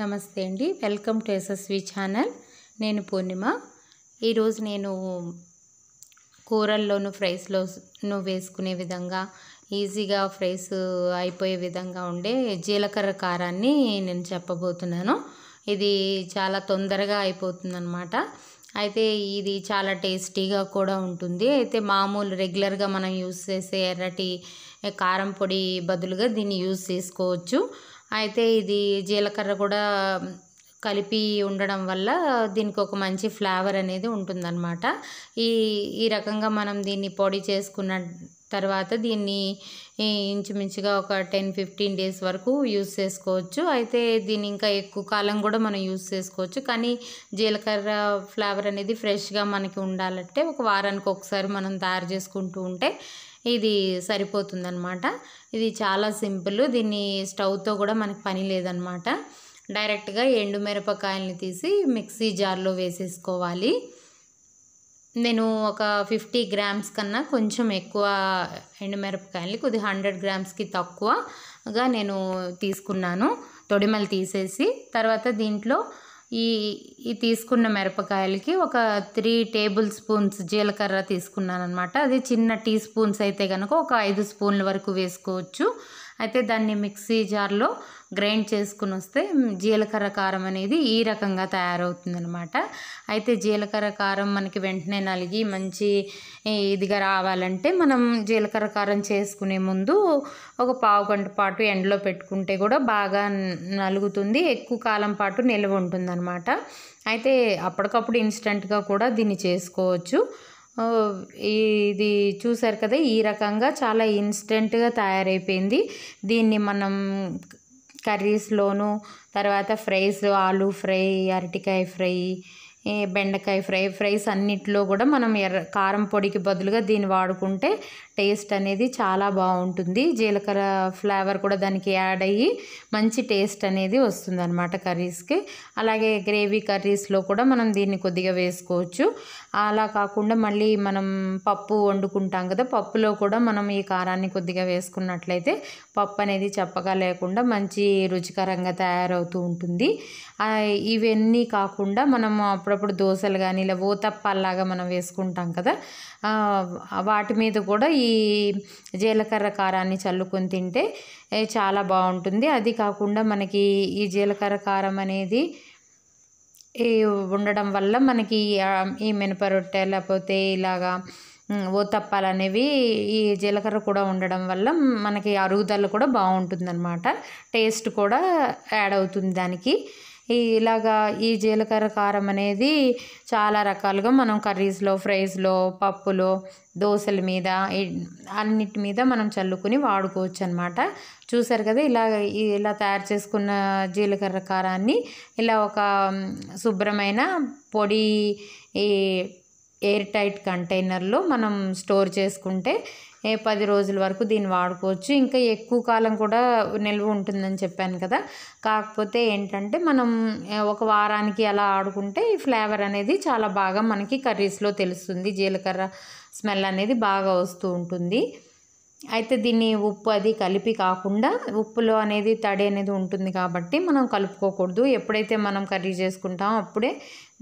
నమస్తే అండి welcome to SSV channel నేను పూర్ణిమ ఈరోజు నేను కూరల్లోనూ ఫ్రైస్లోను వేసుకునే విధంగా ఈజీగా ఫ్రైస్ అయిపోయే విధంగా ఉండే జీలకర్ర కారాన్ని నేను చెప్పబోతున్నాను ఇది చాలా తొందరగా అయిపోతుందనమాట అయితే ఇది చాలా టేస్టీగా కూడా ఉంటుంది అయితే మామూలు రెగ్యులర్గా మనం యూస్ చేసే ఎర్రటి కారం పొడి బదులుగా దీన్ని యూస్ చేసుకోవచ్చు అయితే ఇది జీలకర్ర కూడా కలిపి ఉండడం వల్ల దీనికి ఒక మంచి ఫ్లేవర్ అనేది ఉంటుందన్నమాట ఈ ఈ రకంగా మనం దీన్ని పొడి చేసుకున్న తర్వాత దీన్ని ఇంచుమించుగా ఒక టెన్ ఫిఫ్టీన్ డేస్ వరకు యూస్ చేసుకోవచ్చు అయితే దీన్ని ఇంకా ఎక్కువ కాలం కూడా మనం యూస్ చేసుకోవచ్చు కానీ జీలకర్ర ఫ్లేవర్ అనేది ఫ్రెష్గా మనకి ఉండాలంటే ఒక వారానికి ఒకసారి మనం తయారు చేసుకుంటూ ఉంటే ఇది సరిపోతుందనమాట ఇది చాలా సింపుల్ దీన్ని స్టవ్తో కూడా మనకి పని లేదనమాట డైరెక్ట్గా ఎండుమిరపకాయల్ని తీసి మిక్సీ జార్లో వేసేసుకోవాలి నేను ఒక ఫిఫ్టీ గ్రామ్స్ కన్నా కొంచెం ఎక్కువ ఎండుమిరపకాయలు కొద్ది హండ్రెడ్ గ్రామ్స్కి తక్కువగా నేను తీసుకున్నాను తొడిమలు తీసేసి తర్వాత దీంట్లో ఈ ఈ తీసుకున్న మిరపకాయలకి ఒక త్రీ టేబుల్ స్పూన్స్ జీలకర్ర తీసుకున్నాను అనమాట అది చిన్న టీ స్పూన్స్ అయితే కనుక ఒక ఐదు స్పూన్ల వరకు వేసుకోవచ్చు అయితే దాన్ని మిక్సీ జార్లో గ్రైండ్ చేసుకుని వస్తే జీలకర్ర కారం అనేది ఈ రకంగా తయారవుతుందనమాట అయితే జీలకర్ర కారం మనకి వెంటనే నలిగి మంచి ఇదిగా రావాలంటే మనం జీలకర్ర కారం చేసుకునే ముందు ఒక పావు గంట పాటు ఎండలో పెట్టుకుంటే కూడా బాగా నలుగుతుంది ఎక్కువ కాలం పాటు నిల్వ ఉంటుందన్నమాట అయితే అప్పటికప్పుడు ఇన్స్టెంట్గా కూడా దీన్ని చేసుకోవచ్చు ఇది చూసారు కదా ఈ రకంగా చాలా ఇన్స్టెంట్గా తయారైపోయింది దీన్ని మనం కర్రీస్లోను తర్వాత ఫ్రైస్ ఆలు ఫ్రై అరటికాయ ఫ్రై బెండకాయ ఫ్రై ఫ్రైస్ అన్నిట్లో కూడా మనం ఎర్ర కారం పొడికి బదులుగా దీన్ని వాడుకుంటే టేస్ట్ అనేది చాలా బాగుంటుంది జీలకర్ర ఫ్లేవర్ కూడా దానికి యాడ్ అయ్యి మంచి టేస్ట్ అనేది వస్తుంది అనమాట కర్రీస్కి అలాగే గ్రేవీ కర్రీస్లో కూడా మనం దీన్ని కొద్దిగా వేసుకోవచ్చు అలా కాకుండా మళ్ళీ మనం పప్పు వండుకుంటాం కదా పప్పులో కూడా మనం ఈ కారాన్ని కొద్దిగా వేసుకున్నట్లయితే పప్పు అనేది చెప్పగా లేకుండా మంచి రుచికరంగా తయారవుతూ ఉంటుంది ఇవన్నీ కాకుండా మనం అప్పుడప్పుడు దోశలు కానీ ఇలా ఓతప్పాల్లాగా మనం వేసుకుంటాం కదా వాటి మీద కూడా ఈ జీలకర్ర కారాన్ని చల్లుకొని తింటే చాలా బాగుంటుంది అది కాకుండా మనకి ఈ జీలకర్ర కారం అనేది ఉండడం వల్ల మనకి ఈ మినప రొట్టె లేకపోతే ఇలాగా ఓతప్పాలు అనేవి ఈ జీలకర్ర కూడా ఉండడం వల్ల మనకి అరుగుదల కూడా బాగుంటుందన్నమాట టేస్ట్ కూడా యాడ్ అవుతుంది దానికి ఈ ఇలాగా ఈ జీలకర్ర కారం అనేది చాలా రకాలుగా మనం కర్రీస్లో ఫ్రైస్లో పప్పులో దోశల మీద అన్నిటి మీద మనం చల్లుకుని వాడుకోవచ్చు అనమాట చూసారు కదా ఇలా ఇలా తయారు చేసుకున్న జీలకర్ర కారాన్ని ఇలా ఒక శుభ్రమైన పొడి ఈ ఎయిర్ టైట్ కంటైనర్లో మనం స్టోర్ చేసుకుంటే ఏ పది రోజుల వరకు దీన్ని వాడుకోవచ్చు ఇంకా ఎక్కువ కాలం కూడా నిల్వ ఉంటుందని చెప్పాను కదా కాకపోతే ఏంటంటే మనం ఒక వారానికి అలా ఆడుకుంటే ఈ ఫ్లేవర్ అనేది చాలా బాగా మనకి కర్రీస్లో తెలుస్తుంది జీలకర్ర స్మెల్ అనేది బాగా వస్తూ ఉంటుంది అయితే దీన్ని ఉప్పు అది కలిపి కాకుండా ఉప్పులో అనేది తడి అనేది ఉంటుంది కాబట్టి మనం కలుపుకోకూడదు ఎప్పుడైతే మనం కర్రీ చేసుకుంటామో అప్పుడే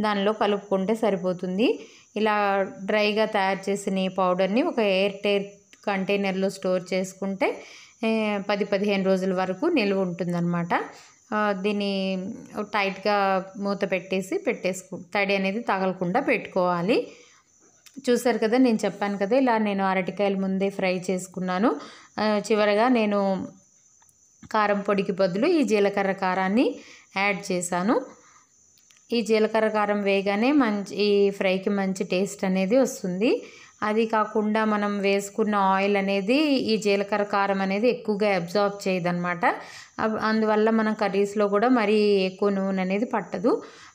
దానిలో కలుపుకుంటే సరిపోతుంది ఇలా డ్రైగా తయారు చేసిన ఈ పౌడర్ని ఒక ఎయిర్ టైర్ కంటైనర్లో స్టోర్ చేసుకుంటే పది పదిహేను రోజుల వరకు నిల్వ ఉంటుందన్నమాట దీన్ని టైట్గా మూత పెట్టేసి పెట్టేసుకు తడి అనేది తగలకుండా పెట్టుకోవాలి చూసారు కదా నేను చెప్పాను కదా ఇలా నేను అరటికాయలు ముందే ఫ్రై చేసుకున్నాను చివరగా నేను కారం పొడికి బదులు ఈ జీలకర్ర కారాన్ని యాడ్ చేశాను ఈ జీలకర్ర కారం వేయగానే మంచి ఈ ఫ్రైకి మంచి టేస్ట్ అనేది వస్తుంది అది కాకుండా మనం వేసుకున్న ఆయిల్ అనేది ఈ జీలకర్ర కారం అనేది ఎక్కువగా అబ్జార్బ్ చేయదనమాట అందువల్ల మనం కర్రీస్లో కూడా మరీ ఎక్కువ నూనె అనేది పట్టదు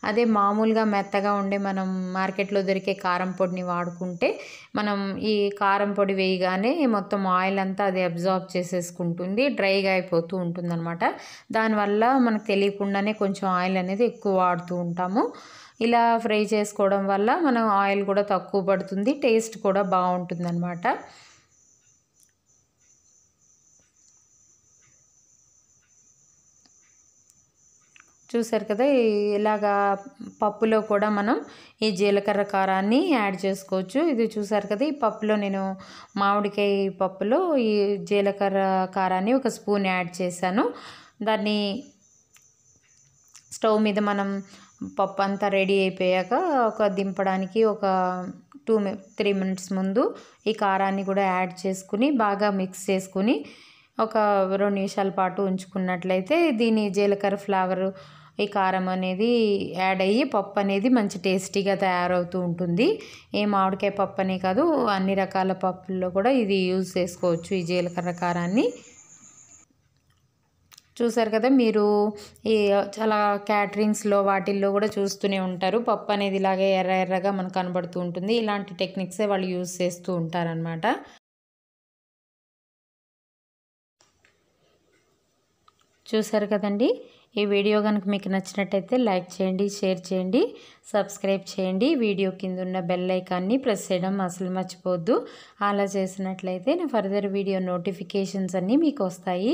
అదే మామూలుగా మెత్తగా ఉండే మనం మార్కెట్లో దొరికే కారం పొడిని వాడుకుంటే మనం ఈ కారం పొడి వేయగానే మొత్తం ఆయిల్ అంతా అది అబ్జార్బ్ చేసేసుకుంటుంది డ్రైగా అయిపోతూ ఉంటుందన్నమాట దానివల్ల మనకు తెలియకుండానే కొంచెం ఆయిల్ అనేది ఎక్కువ వాడుతూ ఉంటాము ఇలా ఫ్రై చేసుకోవడం వల్ల మనం ఆయిల్ కూడా తక్కువ పడుతుంది టేస్ట్ కూడా బాగుంటుందన్నమాట చూసారు కదా ఇలాగా పప్పులో కూడా మనం ఈ జీలకర్ర కారాన్ని యాడ్ చేసుకోవచ్చు ఇది చూసారు కదా ఈ పప్పులో నేను మామిడికాయ పప్పులో ఈ జీలకర్ర కారాన్ని ఒక స్పూన్ యాడ్ చేశాను దాన్ని స్టవ్ మీద మనం పప్పు అంతా రెడీ అయిపోయాక ఒక దింపడానికి ఒక టూ త్రీ మినిట్స్ ముందు ఈ కారాన్ని కూడా యాడ్ చేసుకుని బాగా మిక్స్ చేసుకుని ఒక రెండు నిమిషాల పాటు ఉంచుకున్నట్లయితే దీని జీలకర్ర ఫ్లేవర్ ఈ కారం అనేది యాడ్ అయ్యి పప్పు అనేది మంచి టేస్టీగా తయారవుతూ ఉంటుంది ఏ మామిడికాయ పప్పు అనే కాదు అన్ని రకాల పప్పుల్లో కూడా ఇది యూజ్ చేసుకోవచ్చు ఈ జీలకర్ర కారాన్ని చూసారు కదా మీరు ఈ చాలా క్యాటరింగ్స్లో వాటిల్లో కూడా చూస్తూనే ఉంటారు పప్పు అనేది ఇలాగే ఎర్ర ఎర్రగా మనకు కనబడుతూ ఉంటుంది ఇలాంటి టెక్నిక్సే వాళ్ళు యూజ్ చేస్తూ ఉంటారనమాట చూసారు కదండి ఈ వీడియో కనుక మీకు నచ్చినట్టయితే లైక్ చేయండి షేర్ చేయండి సబ్స్క్రైబ్ చేయండి వీడియో కింద ఉన్న బెల్ ఐకాన్ని ప్రెస్ చేయడం అసలు మర్చిపోద్దు అలా చేసినట్లయితే నా ఫర్దర్ వీడియో నోటిఫికేషన్స్ అన్నీ మీకు వస్తాయి